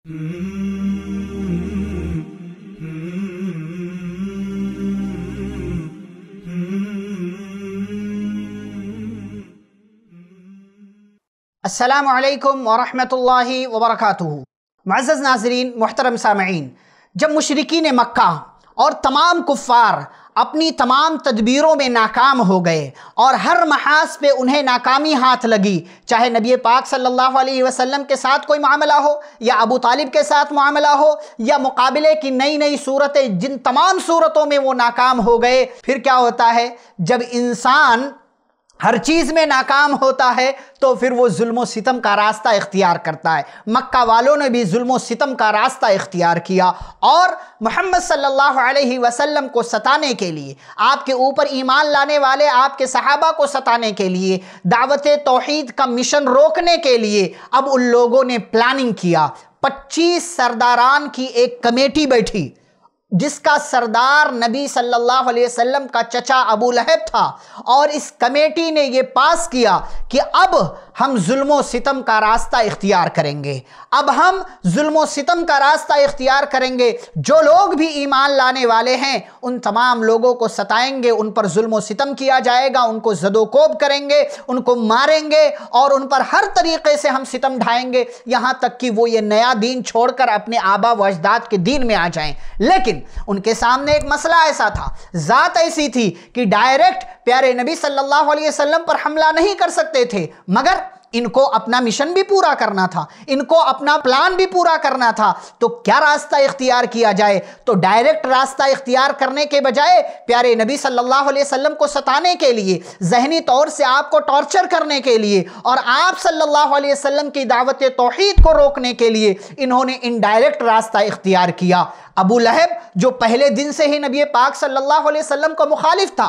السلام عليكم ورحمة الله وبركاته معزز ناظرین محترم سامعین جب مشرقین مکہ اور تمام کفار अपनी तमाम तदबीरों में नाकाम हो गए और हर महाज पे उन्हें नाकामी हाथ लगी चाहे नबी पाक सल्लल्लाहु अलैहि वसल्लम के साथ कोई मामला हो या अबू तालिब के साथ मामला हो या मुकाबले की नई नई सूरतें जिन तमाम सूरतों में वो नाकाम हो गए फिर क्या होता है जब इंसान हर चीज में नाकाम होता है तो फिर वो जुल्म सितम का रास्ता इख्तियार करता है मक्का वालों ने भी जुल्म सितम का रास्ता इख्तियार किया और मोहम्मद सल्लल्लाहु अलैहि वसल्लम को सताने के लिए आपके ऊपर ईमान लाने वाले आपके सहाबा को सताने के लिए दावत तोहद का मिशन रोकने के लिए अब उन लोगों ने प्लानिंग किया पच्चीस सरदारान की एक कमेटी बैठी जिसका सरदार नबी सल्लल्लाहु अलैहि वसल्लम का चचा अबू लहब था और इस कमेटी ने ये पास किया कि अब हम जुल्म सितम का रास्ता इख्तियार करेंगे अब हम जुल्म सितम का रास्ता इख्तियार करेंगे जो लोग भी ईमान लाने वाले हैं उन तमाम लोगों को सताएंगे उन पर जुल्म सितम किया जाएगा उनको जदोकोब करेंगे उनको मारेंगे और उन पर हर तरीके से हम सितम ढाएंगे यहाँ तक कि वो ये नया दीन छोड़कर अपने आबा व अजदाद के दीन में आ जाएं लेकिन उनके सामने एक मसला ऐसा था ज़ात ऐसी थी कि डायरेक्ट प्यारे नबी सल्लल्लाहु अलैहि वसल्लम पर हमला नहीं कर सकते थे मगर इनको अपना मिशन भी पूरा करना था इनको अपना प्लान भी पूरा करना था तो क्या रास्ता इख्तियार किया जाए तो डायरेक्ट रास्ता इख्तियार करने के बजाय प्यारे नबी सल्लल्लाहु अलैहि वसल्लम को सताने के लिए जहनी तौर से आपको टॉर्चर करने के लिए और आप सल्लल्लाहु अलैहि वसल्लम की दावत तोहहीद को रोकने के लिए इन्होंने इनडायरेक्ट रास्ता इख्तियार किया अबू लहब जो पहले दिन से ही नबी पाक सल्लल्लाहु अलैहि वसल्लम को मुखालिफ था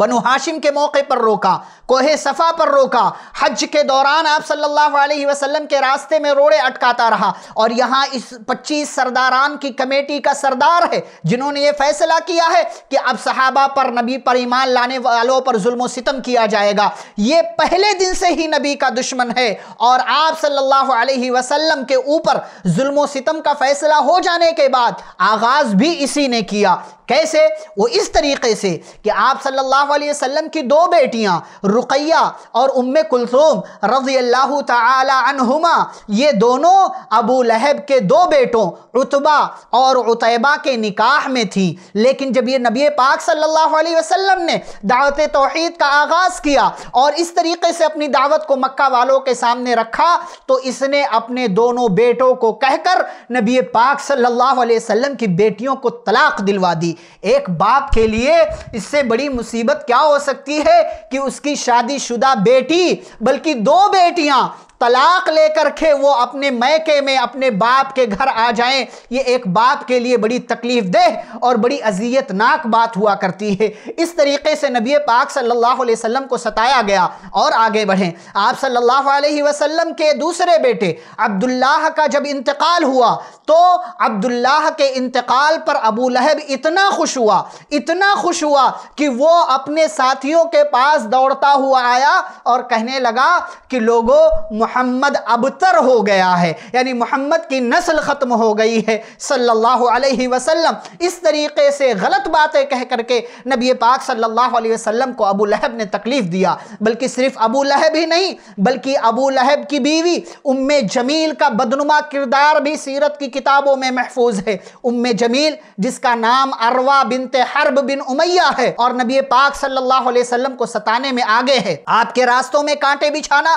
बनु हाशिम के मौके पर रोका कोहे सफ़ा पर रोका हज के दौरान आप सल्लल्लाहु अलैहि वसल्लम के रास्ते में रोड़े अटकाता रहा और यहाँ इस पच्चीस सरदारान की कमेटी का सरदार है जिन्होंने ये फैसला किया है कि अब सहाबा पर नबी पर ईमान लाने वालों पर जुल्म सितम किया जाएगा ये पहले दिन से ही नबी का दुश्मन है और आप सल्लल्लाहु अलैहि वसल्लम के ऊपर जुल्म सितम का फैसला हो जाने के बाद आगाज़ भी इसी ने किया कैसे वो इस तरीके से कि आप सल्लल्लाहु अलैहि वसल्लम की दो बेटियां रुकैया और उम्म कुलसूम रज़ी अल्लाह तहुमा ये दोनों अबू लहब के दो बेटों उतबा और उतैबा के निकाह में थी लेकिन जब ये नबी पाक सल्लल्लाहु अलैहि वसल्लम ने दावत तोहद का आगाज़ किया और इस तरीके से अपनी दावत को मक्का वालों के सामने रखा तो इसने अपने दोनों बेटों को कहकर नबी पाक सल्लल्लाहु अलैहि वसल्लम की बेटियों को तलाक दिलवा दी शादी एक बाप के लिए इससे बड़ी मुसीबत क्या हो सकती है कि उसकी शादीशुदा बेटी बल्कि दो बेटियां तलाक लेकर के वो अपने मैके में अपने बाप के घर आ जाएं ये एक बाप के लिए बड़ी तकलीफ देह और बड़ी अजियतनाक बात हुआ करती है इस तरीके से नबी पाक सल्लल्लाहु अलैहि वसल्लम को सताया गया और आगे बढ़ें आप सल्लल्लाहु अलैहि वसल्लम के दूसरे बेटे अब्दुल्लाह का जब इंतकाल हुआ तो अब्दुल्लाह के इंतकाल पर अबू लहब इतना खुश हुआ इतना खुश हुआ कि वो अपने साथियों के पास दौड़ता हुआ आया और कहने लगा कि लोगों मोहम्मद अबतर हो गया है यानी मोहम्मद की नस्ल ख़त्म हो गई है सल्लल्लाहु अलैहि वसल्लम इस तरीके से गलत बातें कह करके नबी पाक सल्लल्लाहु अलैहि वसल्लम को अबू लहब ने तकलीफ़ दिया बल्कि सिर्फ अबू लहब ही नहीं बल्कि अबू लहब की बीवी उम जमील का बदनुमा किरदार भी सीरत की किताबों में महफूज है उम जमील जिसका नाम अरवा बिनते हरब बिन उमैया है और नबी पाक सल्लल्लाहु अलैहि वसल्लम को सताने में आगे है आपके रास्तों में कांटे बिछाना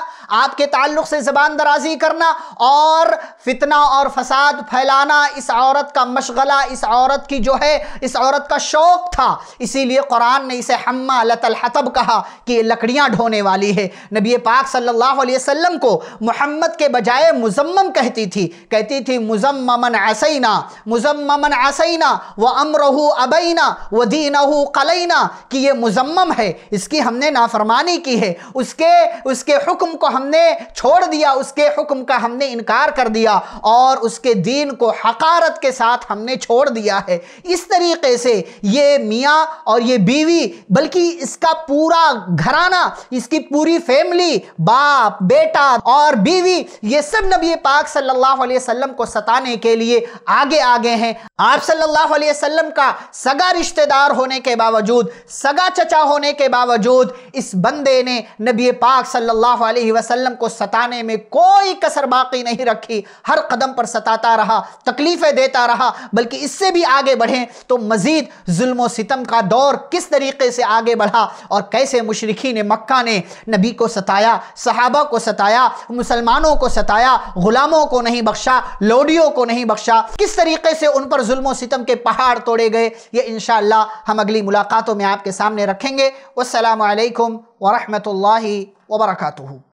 आपके ताल्लुक ताल्लुक से ज़बान दराजी करना और फितना और फसाद फैलाना इस औरत का मशगला इस औरत की जो है इस औरत का शौक़ था इसीलिए कुरान ने इसे हम्मा हतब कहा कि लकड़ियां लकड़ियाँ ढोने वाली है नबी पाक सल्लल्लाहु अलैहि वसल्लम को मोहम्मद के बजाय मुजम्मम कहती थी कहती थी मुजम्मन असैना मुजम्मन असैना व अमरहू अबैना व दीनहू कलैना कि ये मुजम्मम है इसकी हमने नाफरमानी की है उसके उसके हुक्म को हमने छोड़ छोड़ दिया उसके हुक्म का हमने इनकार कर दिया और उसके दीन को हकारत के साथ हमने छोड़ दिया है इस तरीके से ये मियाँ और ये बीवी बल्कि इसका पूरा घराना इसकी पूरी फैमिली बाप बेटा और बीवी ये सब नबी पाक सल्लल्लाहु अलैहि वसल्लम को सताने के लिए आगे आगे हैं आप सल्लल्लाहु अलैहि वसल्लम का सगा रिश्तेदार होने के बावजूद सगा चचा होने के बावजूद इस बंदे ने नबी पाक सल्लल्लाहु अलैहि वसल्लम को सता सताने में कोई कसर बाकी नहीं रखी हर कदम पर सताता रहा तकलीफ़ें देता रहा बल्कि इससे भी आगे बढ़ें तो मज़ीद जुल्म सितम का दौर किस तरीके से आगे बढ़ा और कैसे मुशरखी ने मक्का ने नबी को सताया सहाबा को सताया मुसलमानों को सताया ग़ुलामों को नहीं बख्शा लोडियों को नहीं बख्शा किस तरीके से उन पर जुल्म सितम के पहाड़ तोड़े गए ये इन हम अगली मुलाकातों में आपके सामने रखेंगे वालकम वरहमल वबरकू